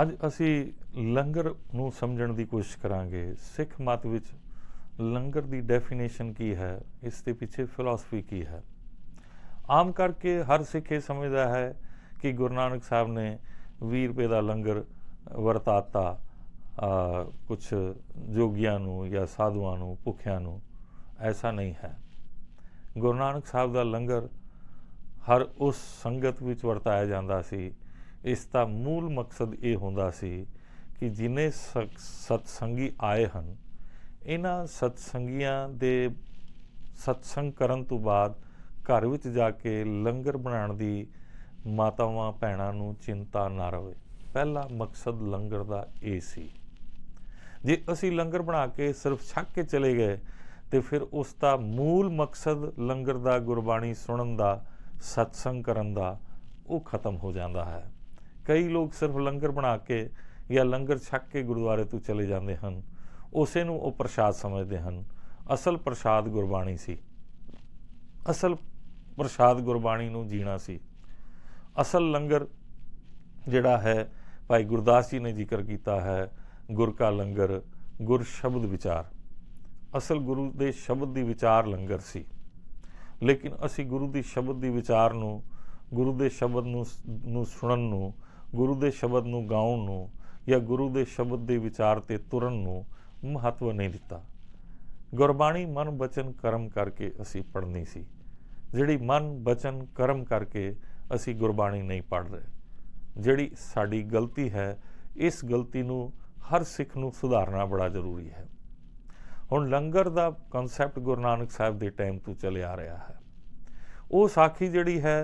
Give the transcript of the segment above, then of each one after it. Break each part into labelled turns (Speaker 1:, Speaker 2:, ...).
Speaker 1: ਅੱਜ ਅਸੀਂ ਲੰਗਰ ਨੂੰ ਸਮਝਣ ਦੀ ਕੋਸ਼ਿਸ਼ ਕਰਾਂਗੇ ਸਿੱਖ ਮਤ ਵਿੱਚ ਲੰਗਰ ਦੀ ਡੈਫੀਨੇਸ਼ਨ ਕੀ ਹੈ ਇਸ ਦੇ ਪਿੱਛੇ ਫਿਲਾਸਫੀ ਕੀ ਹੈ ਆਮ ਕਰਕੇ ਹਰ ਸਿੱਖ ਇਹ ਸਮਝਦਾ ਹੈ ਕਿ ਗੁਰੂ ਨਾਨਕ ਸਾਹਿਬ ਨੇ 20 ਰੁਪਏ ਦਾ ਲੰਗਰ ਵਰਤਾਤਾ ਕੁਝ ਜੋਗੀਆਂ ਨੂੰ ਜਾਂ ਸਾਧੂਆਂ ਨੂੰ ਭੁੱਖਿਆਂ ਨੂੰ ਐਸਾ ਨਹੀਂ ਹੈ ਗੁਰੂ ਨਾਨਕ ਸਾਹਿਬ ਦਾ ਲੰਗਰ ਹਰ ਉਸ ਸੰਗਤ ਵਿੱਚ ਵਰਤਾਇਆ ਜਾਂਦਾ ਸੀ ਇਸ ਦਾ ਮੂਲ ਮਕਸਦ ਇਹ ਹੁੰਦਾ ਸੀ ਕਿ ਜਿਨੇ ਸਤਸੰਗੀ ਆਏ ਹਨ ਇਹਨਾਂ ਸਤਸੰਗੀਆਂ ਦੇ ਸਤਸੰਗ ਕਰਨ ਤੋਂ ਬਾਅਦ ਘਰ ਵਿੱਚ ਜਾ ਕੇ ਲੰਗਰ ਬਣਾਉਣ ਦੀ ਮਾਤਾਵਾਂ ਭੈਣਾਂ ਨੂੰ ਚਿੰਤਾ ਨਾ ਰਹੇ ਪਹਿਲਾ ਮਕਸਦ ਲੰਗਰ ਦਾ ਇਹ ਸੀ ਜੇ ਅਸੀਂ ਲੰਗਰ ਬਣਾ ਕੇ ਸਿਰਫ ਛੱਕ ਕੇ ਚਲੇ ਗਏ ਤੇ ਫਿਰ ਉਸ ਦਾ ਮੂਲ ਮਕਸਦ ਲੰਗਰ ਦਾ ਗੁਰਬਾਣੀ ਸੁਣਨ ਦਾ ਸਤਸੰਗ ਕਰਨ ਦਾ ਉਹ ਖਤਮ ਹੋ ਜਾਂਦਾ ਹੈ ਕਈ ਲੋਕ ਸਿਰਫ ਲੰਗਰ ਬਣਾ ਕੇ ਜਾਂ ਲੰਗਰ ਛੱਕ ਕੇ ਗੁਰਦੁਆਰੇ ਤੋਂ ਚਲੇ ਜਾਂਦੇ ਹਨ ਉਸੇ ਨੂੰ ਉਹ ਪ੍ਰਸ਼ਾਦ ਸਮਝਦੇ ਹਨ ਅਸਲ ਪ੍ਰਸ਼ਾਦ ਗੁਰਬਾਣੀ ਸੀ ਅਸਲ ਪ੍ਰਸ਼ਾਦ ਗੁਰਬਾਣੀ ਨੂੰ ਜੀਣਾ ਸੀ ਅਸਲ ਲੰਗਰ ਜਿਹੜਾ ਹੈ ਭਾਈ ਗੁਰਦਾਸ ਜੀ ਨੇ ਜ਼ਿਕਰ ਕੀਤਾ ਹੈ ਗੁਰ ਕਾ ਲੰਗਰ ਗੁਰ ਸ਼ਬਦ ਵਿਚਾਰ ਅਸਲ ਗੁਰੂ ਦੇ ਸ਼ਬਦ ਦੀ ਵਿਚਾਰ ਲੰਗਰ ਸੀ ਲੇਕਿਨ ਅਸੀਂ ਗੁਰੂ ਦੀ ਸ਼ਬਦ ਦੀ ਵਿਚਾਰ ਨੂੰ ਗੁਰੂ ਦੇ ਸ਼ਬਦ ਨੂੰ ਨੂੰ ਸੁਣਨ ਨੂੰ ਗੁਰੂ ਦੇ ਸ਼ਬਦ ਨੂੰ ਗਾਉਣ ਨੂੰ ਜਾਂ ਗੁਰੂ ਦੇ ਸ਼ਬਦ ਦੇ ਵਿਚਾਰ ਤੇ ਤੁਰਨ ਨੂੰ ਮਹੱਤਵ ਨਹੀਂ ਦਿੱਤਾ ਗੁਰਬਾਣੀ ਮਨ ਬਚਨ ਕਰਮ ਕਰਕੇ ਅਸੀਂ ਪੜ੍ਹਨੀ ਸੀ ਜਿਹੜੀ ਮਨ ਬਚਨ ਕਰਮ ਕਰਕੇ ਅਸੀਂ ਗੁਰਬਾਣੀ ਨਹੀਂ ਪੜ੍ਹ ਰਹੇ ਜਿਹੜੀ ਸਾਡੀ ਗਲਤੀ ਹੈ ਇਸ ਗਲਤੀ ਨੂੰ ਹਰ ਸਿੱਖ ਨੂੰ ਸੁਧਾਰਨਾ ਬੜਾ ਜ਼ਰੂਰੀ ਹੈ ਹੁਣ ਲੰਗਰ ਦਾ ਕਨਸੈਪਟ ਗੁਰੂ ਨਾਨਕ ਸਾਹਿਬ ਦੇ ਟਾਈਮ ਤੋਂ ਚੱਲੇ ਆ ਰਿਹਾ ਹੈ ਉਹ ਸਾਖੀ ਜਿਹੜੀ ਹੈ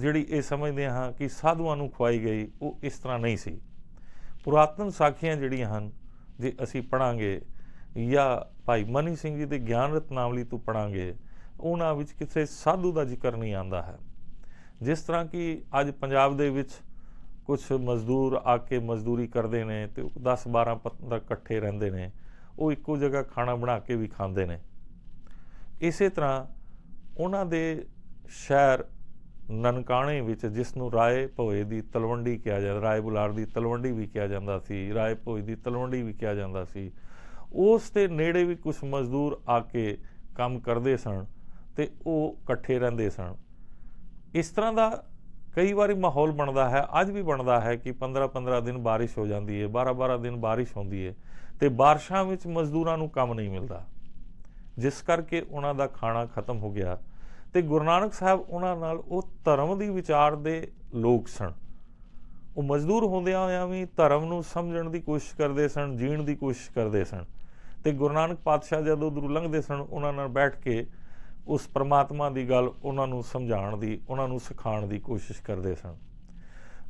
Speaker 1: ਜਿਹੜੀ ਇਹ ਸਮਝਦੇ ਹਾਂ ਕਿ ਸਾਧੂਆਂ ਨੂੰ ਖਵਾਈ ਗਈ ਉਹ ਇਸ ਤਰ੍ਹਾਂ ਨਹੀਂ ਸੀ ਪੁਰਾਤਨ ਸਾਖੀਆਂ ਜਿਹੜੀਆਂ ਹਨ ਜੇ ਅਸੀਂ ਪੜਾਂਗੇ ਜਾਂ ਭਾਈ ਮਨੀ ਸਿੰਘ ਜੀ ਦੇ ਗਿਆਨ ਰਤਨਾਵਲੀ ਤੋਂ ਪੜਾਂਗੇ ਉਹਨਾਂ ਵਿੱਚ ਕਿਸੇ ਸਾਧੂ ਦਾ ਜ਼ਿਕਰ ਨਹੀਂ ਆਂਦਾ ਹੈ ਜਿਸ ਤਰ੍ਹਾਂ ਕਿ ਅੱਜ ਪੰਜਾਬ ਦੇ ਵਿੱਚ ਕੁਝ ਮਜ਼ਦੂਰ ਆ ਕੇ ਮਜ਼ਦੂਰੀ ਕਰਦੇ ਨੇ ਤੇ 10 12 ਪਤੰਦਰ ਇਕੱਠੇ ਰਹਿੰਦੇ ਨੇ ਉਹ ਇੱਕੋ ਜਗ੍ਹਾ ਖਾਣਾ ਬਣਾ ਕੇ ਵੀ ਖਾਂਦੇ ਨੇ ਇਸੇ ਤਰ੍ਹਾਂ ਉਹਨਾਂ ਦੇ ਸ਼ਹਿਰ ਨਨਕਾਣੇ ਵਿੱਚ ਜਿਸ ਨੂੰ ਰਾਏ ਭੋਏ ਦੀ ਤਲਵੰਡੀ ਕਿਹਾ ਜਾਂਦਾ ਰਾਏ ਬੁਲਾਰ ਦੀ ਤਲਵੰਡੀ ਵੀ ਕਿਹਾ ਜਾਂਦਾ ਸੀ ਰਾਏ ਭੋਏ ਦੀ ਤਲਵੰਡੀ ਵੀ ਕਿਹਾ ਜਾਂਦਾ ਸੀ ਉਸ ਦੇ ਨੇੜੇ ਵੀ ਕੁਝ ਮਜ਼ਦੂਰ ਆ ਕੇ ਕੰਮ ਕਰਦੇ ਸਨ ਤੇ ਉਹ ਇਕੱਠੇ ਰਹਿੰਦੇ ਸਨ ਇਸ ਤਰ੍ਹਾਂ ਦਾ ਕਈ ਵਾਰੀ ਮਾਹੌਲ ਬਣਦਾ ਹੈ ਅੱਜ ਵੀ ਬਣਦਾ ਹੈ ਕਿ 15-15 ਦਿਨ ਬਾਰਿਸ਼ ਹੋ ਜਾਂਦੀ ਹੈ 12-12 ਦਿਨ ਬਾਰਿਸ਼ ਹੁੰਦੀ ਹੈ ਤੇ ਬਾਰਿਸ਼ਾਂ ਵਿੱਚ ਮਜ਼ਦੂਰਾਂ ਨੂੰ ਕੰਮ ਨਹੀਂ ਮਿਲਦਾ ਜਿਸ ਕਰਕੇ ਉਹਨਾਂ ਦਾ ਖਾਣਾ ਖਤਮ ਹੋ ਗਿਆ ਤੇ ਗੁਰੂ ਨਾਨਕ ਸਾਹਿਬ ਉਹਨਾਂ ਨਾਲ ਉਹ ਧਰਮ ਦੀ ਵਿਚਾਰ ਦੇ ਲੋਕ ਸਨ ਉਹ ਮਜ਼ਦੂਰ ਹੁੰਦਿਆਂ ਹੋਇਆਂ ਵੀ ਧਰਮ ਨੂੰ ਸਮਝਣ ਦੀ ਕੋਸ਼ਿਸ਼ ਕਰਦੇ ਸਨ ਜੀਣ ਦੀ ਕੋਸ਼ਿਸ਼ ਕਰਦੇ ਸਨ ਤੇ ਗੁਰੂ ਨਾਨਕ ਪਾਤਸ਼ਾਹ ਜਦੋਂ ਉਧਰ ਲੰਘਦੇ ਸਨ ਉਹਨਾਂ ਨਾਲ ਬੈਠ ਕੇ ਉਸ ਪ੍ਰਮਾਤਮਾ ਦੀ ਗੱਲ ਉਹਨਾਂ ਨੂੰ ਸਮਝਾਉਣ ਦੀ ਉਹਨਾਂ ਨੂੰ ਸਿਖਾਉਣ ਦੀ ਕੋਸ਼ਿਸ਼ ਕਰਦੇ ਸਨ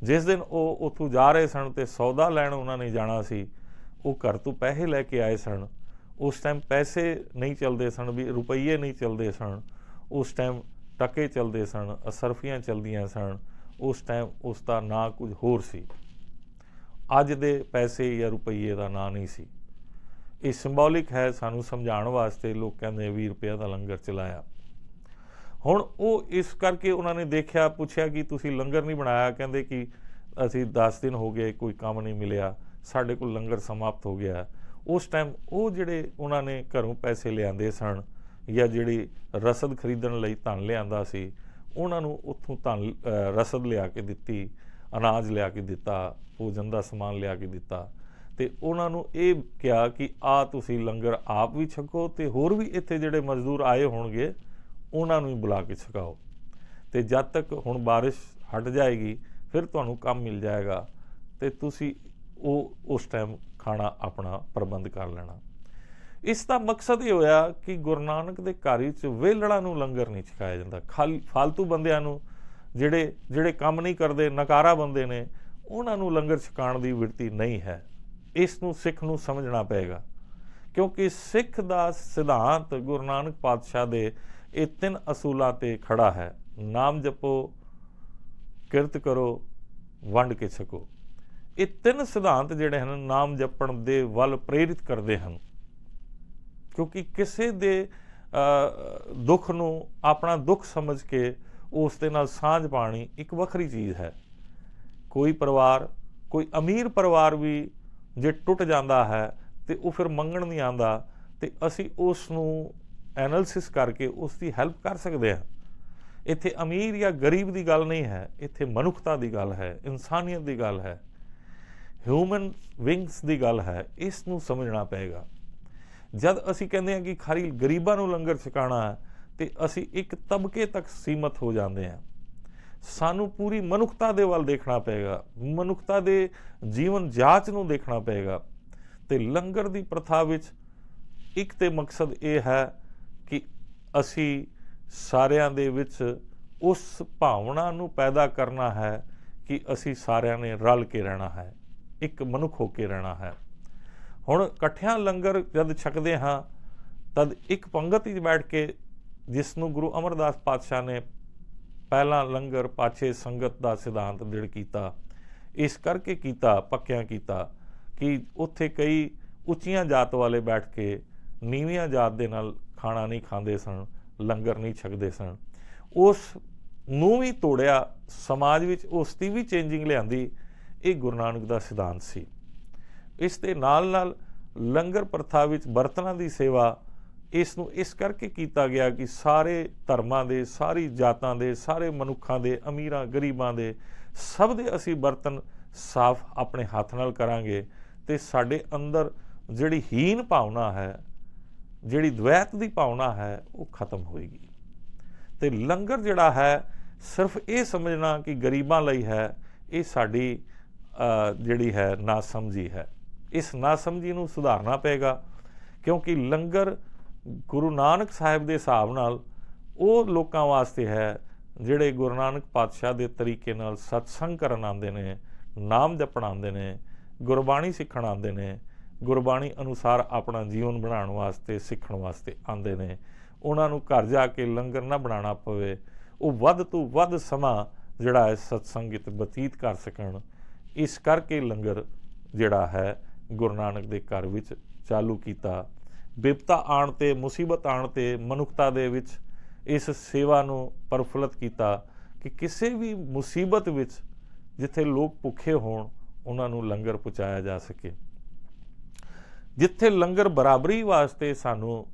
Speaker 1: ਜਿਸ ਦਿਨ ਉਹ ਉੱਥੋਂ ਜਾ ਰਹੇ ਸਨ ਤੇ ਸੌਦਾ ਲੈਣ ਉਹਨਾਂ ਨੇ ਜਾਣਾ ਸੀ ਉਹ ਘਰ ਤੋਂ ਪੈਸੇ ਲੈ ਕੇ ਆਏ ਸਨ ਉਸ ਟਾਈਮ ਪੈਸੇ ਨਹੀਂ ਚੱਲਦੇ ਸਨ ਵੀ ਰੁਪਈਏ ਨਹੀਂ ਚੱਲਦੇ ਸਨ ਉਸ ਟਾਈਮ ਟਕੇ ਚਲਦੇ ਸਨ ਅਸਰਫੀਆਂ ਚਲਦੀਆਂ ਸਨ ਉਸ ਟਾਈਮ ਉਸ ਦਾ ਨਾਂ ਕੁਝ ਹੋਰ ਸੀ ਅੱਜ ਦੇ ਪੈਸੇ ਜਾਂ ਰੁਪਈਏ ਦਾ ਨਾਂ ਨਹੀਂ ਸੀ ਇਹ ਸਿੰਬੋਲਿਕ ਹੈ ਸਾਨੂੰ ਸਮਝਾਉਣ ਵਾਸਤੇ ਲੋਕ ਕਹਿੰਦੇ 20 ਰੁਪਏ ਦਾ ਲੰਗਰ ਚਲਾਇਆ ਹੁਣ ਉਹ ਇਸ ਕਰਕੇ ਉਹਨਾਂ ਨੇ ਦੇਖਿਆ ਪੁੱਛਿਆ ਕਿ ਤੁਸੀਂ ਲੰਗਰ ਨਹੀਂ ਬਣਾਇਆ ਕਹਿੰਦੇ ਕਿ ਅਸੀਂ 10 ਦਿਨ ਹੋ ਗਏ ਕੋਈ ਕੰਮ ਨਹੀਂ ਮਿਲਿਆ ਸਾਡੇ ਕੋਲ ਲੰਗਰ ਸਮਾਪਤ ਹੋ ਗਿਆ ਉਸ ਟਾਈਮ ਉਹ ਜਿਹੜੇ ਉਹਨਾਂ ਨੇ ਘਰੋਂ ਪੈਸੇ ਲਿਆਂਦੇ ਸਨ ਜਾਂ ਜਿਹੜੀ ਰਸਦ ਖਰੀਦਣ ਲਈ ਧਨ ਲਿਆਂਦਾ ਸੀ ਉਹਨਾਂ ਨੂੰ ਉੱਥੋਂ ਧਨ ਰਸਦ ਲਿਆ ਕੇ ਦਿੱਤੀ ਅਨਾਜ ਲਿਆ ਕੇ ਦਿੱਤਾ ਭੋਜਨ ਦਾ ਸਮਾਨ ਲਿਆ ਕੇ ਦਿੱਤਾ ਤੇ ਉਹਨਾਂ ਨੂੰ ਇਹ ਕਿਹਾ ਕਿ ਆ ਤੁਸੀਂ ਲੰਗਰ ਆਪ ਵੀ ਛਕੋ ਤੇ ਹੋਰ ਵੀ ਇੱਥੇ ਜਿਹੜੇ ਮਜ਼ਦੂਰ ਆਏ ਹੋਣਗੇ ਉਹਨਾਂ ਨੂੰ ਵੀ ਬੁਲਾ ਕੇ ਛਕਾਓ ਤੇ ਜਦ ਤੱਕ ਹੁਣ ਬਾਰਿਸ਼ ਹਟ ਜਾਏਗੀ ਫਿਰ ਤੁਹਾਨੂੰ ਕੰਮ ਮਿਲ ਜਾਏਗਾ ਤੇ ਤੁਸੀਂ ਉਹ ਉਸ ਟਾਈਮ ਖਾਣਾ ਆਪਣਾ ਪ੍ਰਬੰਧ ਕਰ ਲੈਣਾ ਇਸ ਦਾ ਮਕਸਦ ਹੀ ਹੋਇਆ ਕਿ ਗੁਰੂ ਨਾਨਕ ਦੇ ਘਰ ਵਿੱਚ ਵੇਲੜਾ ਨੂੰ ਲੰਗਰ ਨਹੀਂ ਛਕਾਇਆ ਜਾਂਦਾ ਖਾਲੀ ਫालतू ਬੰਦਿਆਂ ਨੂੰ ਜਿਹੜੇ ਜਿਹੜੇ ਕੰਮ ਨਹੀਂ ਕਰਦੇ ਨਕਾਰਾ ਬੰਦੇ ਨੇ ਉਹਨਾਂ ਨੂੰ ਲੰਗਰ ਛਕਾਉਣ ਦੀ ਵਿਰਤੀ ਨਹੀਂ ਹੈ ਇਸ ਨੂੰ ਸਿੱਖ ਨੂੰ ਸਮਝਣਾ ਪਏਗਾ ਕਿਉਂਕਿ ਸਿੱਖ ਦਾ ਸਿਧਾਂਤ ਗੁਰੂ ਨਾਨਕ ਪਾਤਸ਼ਾਹ ਦੇ ਇਹ ਤਿੰਨ ਅਸੂਲਾਂ ਤੇ ਖੜਾ ਹੈ ਨਾਮ ਜਪੋ ਕਿਰਤ ਕਰੋ ਵੰਡ ਕੇ ਛਕੋ ਇਹ ਤਿੰਨ ਸਿਧਾਂਤ ਜਿਹੜੇ ਹਨ ਨਾਮ ਜਪਣ ਦੇ ਵੱਲ ਪ੍ਰੇਰਿਤ ਕਰਦੇ ਹਨ ਕਿਉਂਕਿ ਕਿਸੇ ਦੇ ਦੁੱਖ ਨੂੰ ਆਪਣਾ ਦੁੱਖ ਸਮਝ ਕੇ ਉਸ ਦੇ ਨਾਲ ਸਾਂਝ ਪਾਣੀ ਇੱਕ ਵੱਖਰੀ ਚੀਜ਼ ਹੈ ਕੋਈ ਪਰਿਵਾਰ ਕੋਈ ਅਮੀਰ ਪਰਿਵਾਰ ਵੀ ਜੇ ਟੁੱਟ ਜਾਂਦਾ ਹੈ ਤੇ ਉਹ ਫਿਰ ਮੰਗਣ ਨਹੀਂ ਆਂਦਾ ਤੇ ਅਸੀਂ ਉਸ ਨੂੰ ਐਨਾਲਿਸਿਸ ਕਰਕੇ ਉਸ ਦੀ ਹੈਲਪ ਕਰ ਸਕਦੇ ਹਾਂ ਇੱਥੇ ਅਮੀਰ ਜਾਂ ਗਰੀਬ ਦੀ ਗੱਲ ਨਹੀਂ ਹੈ ਇੱਥੇ ਮਨੁੱਖਤਾ ਦੀ ਗੱਲ ਹੈ ਇਨਸਾਨੀਅਤ ਦੀ ਗੱਲ ਹੈ ਹਿਊਮਨ ਵਿੰਗਸ ਦੀ ਗੱਲ ਹੈ ਇਸ ਨੂੰ ਸਮਝਣਾ ਪਏਗਾ ਜਦ ਅਸੀਂ ਕਹਿੰਦੇ ਹਾਂ ਕਿ ਖਾਲੀ ਗਰੀਬਾਂ ਨੂੰ ਲੰਗਰ ਛਕਾਣਾ ਹੈ ਤੇ ਅਸੀਂ ਇੱਕ ਤਬਕੇ ਤੱਕ ਸੀਮਤ ਹੋ ਜਾਂਦੇ ਹਾਂ ਸਾਨੂੰ ਪੂਰੀ ਮਨੁੱਖਤਾ ਦੇ ਵੱਲ ਦੇਖਣਾ ਪਏਗਾ ਮਨੁੱਖਤਾ ਦੇ ਜੀਵਨ ਜਾਂਚ ਨੂੰ ਦੇਖਣਾ ਪਏਗਾ ਤੇ ਲੰਗਰ ਦੀ ਪ੍ਰਥਾ ਵਿੱਚ ਇੱਕ ਤੇ ਮਕਸਦ ਇਹ ਹੈ ਕਿ ਅਸੀਂ ਸਾਰਿਆਂ ਦੇ ਵਿੱਚ ਉਸ ਭਾਵਨਾ ਨੂੰ ਪੈਦਾ ਕਰਨਾ ਹੈ ਕਿ ਅਸੀਂ ਸਾਰਿਆਂ ਨੇ ਰਲ ਕੇ ਰਹਿਣਾ ਹੈ ਇੱਕ ਮਨੁੱਖ ਹੋ ਕੇ ਰਹਿਣਾ ਹੈ ਹੁਣ ਇਕੱਠਿਆਂ ਲੰਗਰ ਜਦ ਛਕਦੇ ਹਾਂ ਤਦ ਇੱਕ ਪੰਗਤ ਵਿੱਚ ਬੈਠ ਕੇ ਜਿਸ ਨੂੰ ਗੁਰੂ ਅਮਰਦਾਸ ਪਾਤਸ਼ਾਹ ਨੇ ਪਹਿਲਾ ਲੰਗਰ ਪਾਛੇ ਸੰਗਤ ਦਾ ਸਿਧਾਂਤ ਦਿੜ ਕੀਤਾ ਇਸ ਕਰਕੇ ਕੀਤਾ ਪੱਕਿਆਂ ਕੀਤਾ ਕਿ ਉੱਥੇ ਕਈ ਉੱਚੀਆਂ ਜਾਤ ਵਾਲੇ ਬੈਠ ਕੇ ਨੀਵੀਆਂ ਜਾਤ ਦੇ ਨਾਲ ਖਾਣਾ ਨਹੀਂ ਖਾਂਦੇ ਸਨ ਲੰਗਰ ਨਹੀਂ ਛਕਦੇ ਸਨ ਉਸ ਨੂੰ ਵੀ ਤੋੜਿਆ ਸਮਾਜ ਵਿੱਚ ਉਸਤੀ ਵੀ ਚੇਂਜਿੰਗ ਲਿਆਂਦੀ ਇਹ ਗੁਰੂ ਨਾਨਕ ਦਾ ਸਿਧਾਂਤ ਸੀ ਇਸ ਦੇ ਨਾਲ ਨਾਲ ਲੰਗਰ ਪ੍ਰਥਾ ਵਿੱਚ ਬਰਤਨਾਂ ਦੀ ਸੇਵਾ ਇਸ ਨੂੰ ਇਸ ਕਰਕੇ ਕੀਤਾ ਗਿਆ ਕਿ ਸਾਰੇ ਧਰਮਾਂ ਦੇ ਸਾਰੀ ਜਾਤਾਂ ਦੇ ਸਾਰੇ ਮਨੁੱਖਾਂ ਦੇ ਅਮੀਰਾਂ ਗਰੀਬਾਂ ਦੇ ਸਭ ਦੇ ਅਸੀਂ ਬਰਤਨ ਸਾਫ਼ ਆਪਣੇ ਹੱਥ ਨਾਲ ਕਰਾਂਗੇ ਤੇ ਸਾਡੇ ਅੰਦਰ ਜਿਹੜੀ ਹੀਨ ਭਾਵਨਾ ਹੈ ਜਿਹੜੀ ਦ્વੈਤ ਦੀ ਭਾਵਨਾ ਹੈ ਉਹ ਖਤਮ ਹੋਏਗੀ ਤੇ ਲੰਗਰ ਜਿਹੜਾ ਹੈ ਸਿਰਫ ਇਹ ਸਮਝਣਾ ਕਿ ਗਰੀਬਾਂ ਲਈ ਹੈ ਇਹ ਸਾਡੀ ਜਿਹੜੀ ਹੈ ਨਾ ਸਮਝੀ ਹੈ ਇਸ ਨਾਸਮਝੀ ਨੂੰ ਸੁਧਾਰਨਾ ਪਏਗਾ ਕਿਉਂਕਿ ਲੰਗਰ ਗੁਰੂ ਨਾਨਕ ਸਾਹਿਬ ਦੇ ਹਿਸਾਬ ਨਾਲ ਉਹ ਲੋਕਾਂ ਵਾਸਤੇ ਹੈ ਜਿਹੜੇ ਗੁਰੂ ਨਾਨਕ ਪਾਤਸ਼ਾਹ ਦੇ ਤਰੀਕੇ ਨਾਲ ਸਤਸੰਗ ਕਰਨ ਆਉਂਦੇ ਨੇ ਨਾਮ ਜਪਣ ਆਉਂਦੇ ਨੇ ਗੁਰਬਾਣੀ ਸਿੱਖਣ ਆਉਂਦੇ ਨੇ ਗੁਰਬਾਣੀ ਅਨੁਸਾਰ ਆਪਣਾ ਜੀਵਨ ਬਣਾਉਣ ਵਾਸਤੇ ਸਿੱਖਣ ਵਾਸਤੇ ਆਉਂਦੇ ਨੇ ਉਹਨਾਂ ਨੂੰ ਘਰ ਜਾ ਕੇ ਲੰਗਰ ਨਾ ਬਣਾਉਣਾ ਪਵੇ ਉਹ ਵੱਧ ਤੋਂ ਵੱਧ ਸਮਾਂ ਜਿਹੜਾ ਹੈ ਸਤਸੰਗਿਤ ਬਤੀਤ ਕਰ ਸਕਣ ਇਸ ਕਰਕੇ ਲੰਗਰ ਜਿਹੜਾ ਹੈ ਗੁਰੂ ਨਾਨਕ ਦੇ ਘਰ ਵਿੱਚ ਚਾਲੂ ਕੀਤਾ ਬਿਪਤਾ ਆਣ ਤੇ ਮੁਸੀਬਤ ਆਣ ਤੇ ਮਨੁੱਖਤਾ ਦੇ ਵਿੱਚ ਇਸ ਸੇਵਾ ਨੂੰ ਪਰਫੁਲਤ ਕੀਤਾ ਕਿ ਕਿਸੇ ਵੀ ਮੁਸੀਬਤ ਵਿੱਚ ਜਿੱਥੇ ਲੋਕ ਭੁੱਖੇ ਹੋਣ ਉਹਨਾਂ ਨੂੰ ਲੰਗਰ ਪਹੁੰਚਾਇਆ ਜਾ ਸਕੇ ਜਿੱਥੇ ਲੰਗਰ ਬਰਾਬਰੀ ਵਾਸਤੇ ਸਾਨੂੰ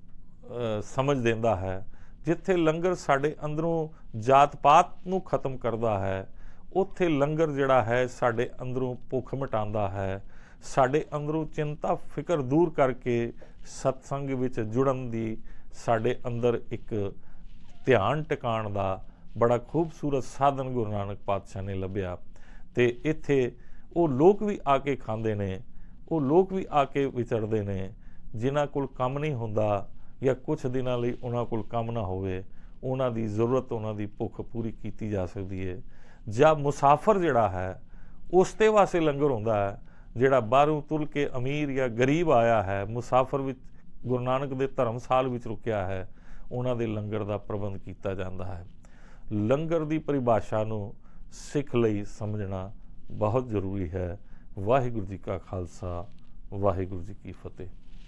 Speaker 1: ਸਮਝ ਦਿੰਦਾ ਹੈ ਜਿੱਥੇ ਲੰਗਰ ਸਾਡੇ ਅੰਦਰੋਂ ਜਾਤ-ਪਾਤ ਨੂੰ ਖਤਮ ਕਰਦਾ ਹੈ ਉੱਥੇ ਲੰਗਰ ਜਿਹੜਾ ਹੈ ਸਾਡੇ ਅੰਦਰੋਂ ਭੁੱਖ ਮਿਟਾਉਂਦਾ ਹੈ ਸਾਡੇ ਅੰਦਰੋਂ ਚਿੰਤਾ ਫਿਕਰ ਦੂਰ ਕਰਕੇ ਸਤਸੰਗ ਵਿੱਚ ਜੁੜਨ ਦੀ ਸਾਡੇ ਅੰਦਰ ਇੱਕ ਧਿਆਨ ਟਿਕਾਣ ਦਾ ਬੜਾ ਖੂਬਸੂਰਤ ਸਾਧਨ ਗੁਰੂ ਨਾਨਕ ਪਾਤਸ਼ਾਹ ਨੇ ਲੱਭਿਆ ਤੇ ਇੱਥੇ ਉਹ ਲੋਕ ਵੀ ਆ ਕੇ ਖਾਂਦੇ ਨੇ ਉਹ ਲੋਕ ਵੀ ਆ ਕੇ ਵਿਚਰਦੇ ਨੇ ਜਿਨ੍ਹਾਂ ਕੋਲ ਕੰਮ ਨਹੀਂ ਹੁੰਦਾ ਜਾਂ ਕੁਝ ਦਿਨਾਂ ਲਈ ਉਹਨਾਂ ਕੋਲ ਕੰਮ ਨਾ ਹੋਵੇ ਉਹਨਾਂ ਦੀ ਜ਼ਰੂਰਤ ਉਹਨਾਂ ਦੀ ਭੁੱਖ ਪੂਰੀ ਕੀਤੀ ਜਾ ਸਕਦੀ ਹੈ ਜਾਂ ਮੁਸਾਫਰ ਜਿਹੜਾ ਹੈ ਉਸ ਤੇ ਵਾਸਤੇ ਲੰਗਰ ਹੁੰਦਾ ਹੈ ਜਿਹੜਾ ਬਾਹਰੋਂ ਤੁਲ ਕੇ ਅਮੀਰ ਜਾਂ ਗਰੀਬ ਆਇਆ ਹੈ ਮੁਸਾਫਰ ਵਿੱਚ ਗੁਰੂ ਨਾਨਕ ਦੇ ਧਰਮਸਾਲ ਵਿੱਚ ਰੁਕਿਆ ਹੈ ਉਹਨਾਂ ਦੇ ਲੰਗਰ ਦਾ ਪ੍ਰਬੰਧ ਕੀਤਾ ਜਾਂਦਾ ਹੈ ਲੰਗਰ ਦੀ ਪਰਿਭਾਸ਼ਾ ਨੂੰ ਸਿੱਖ ਲਈ ਸਮਝਣਾ ਬਹੁਤ ਜ਼ਰੂਰੀ ਹੈ ਵਾਹਿਗੁਰੂ ਜੀ ਕਾ ਖਾਲਸਾ ਵਾਹਿਗੁਰੂ ਜੀ ਕੀ ਫਤਿਹ